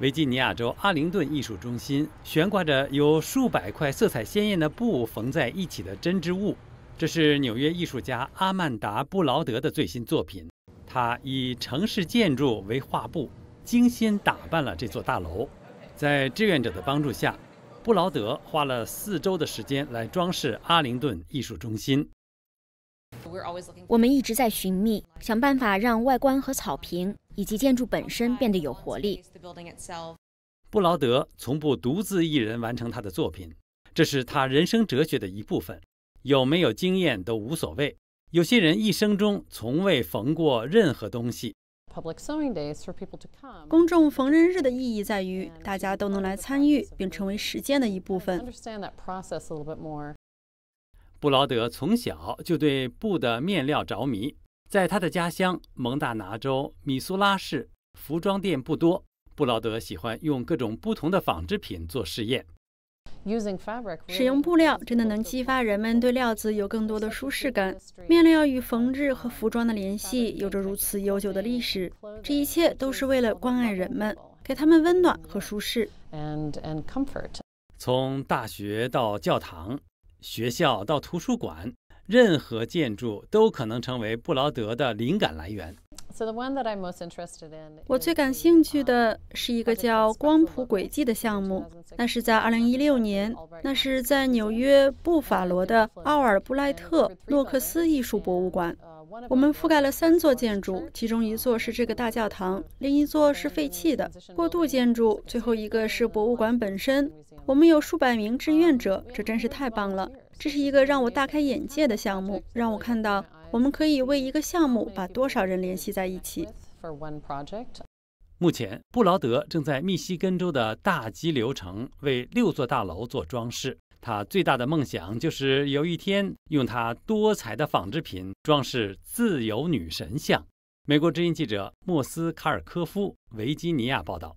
维吉尼亚州阿灵顿艺术中心悬挂着由数百块色彩鲜艳的布缝在一起的针织物，这是纽约艺术家阿曼达·布劳德的最新作品。他以城市建筑为画布，精心打扮了这座大楼。在志愿者的帮助下，布劳德花了四周的时间来装饰阿灵顿艺术中心。我们一直在寻觅，想办法让外观和草坪。以及建筑本身变得有活力。布劳德从不独自一人完成他的作品，这是他人生哲学的一部分。有没有经验都无所谓。有些人一生中从未缝过任何东西。公众缝纫日的意义在于，大家都能来参与，并成为实践的一部分。布劳德从小就对布的面料着迷。在他的家乡蒙大拿州米苏拉市，服装店不多。布劳德喜欢用各种不同的纺织品做试验。使用布料真的能激发人们对料子有更多的舒适感。面料与缝制和服装的联系有着如此悠久的历史，这一切都是为了关爱人们，给他们温暖和舒适。从大学到教堂，学校到图书馆。任何建筑都可能成为布劳德的灵感来源。我最感兴趣的是一个叫“光谱轨迹”的项目，那是在2016年，那是在纽约布法罗的奥尔布莱特诺克斯艺术博物馆。我们覆盖了三座建筑，其中一座是这个大教堂，另一座是废弃的过渡建筑，最后一个是博物馆本身。我们有数百名志愿者，这真是太棒了！这是一个让我大开眼界的项目，让我看到我们可以为一个项目把多少人联系在一起。目前，布劳德正在密西根州的大基流城为六座大楼做装饰。他最大的梦想就是有一天用他多彩的纺织品装饰自由女神像。美国之音记者莫斯卡尔科夫，维吉尼亚报道。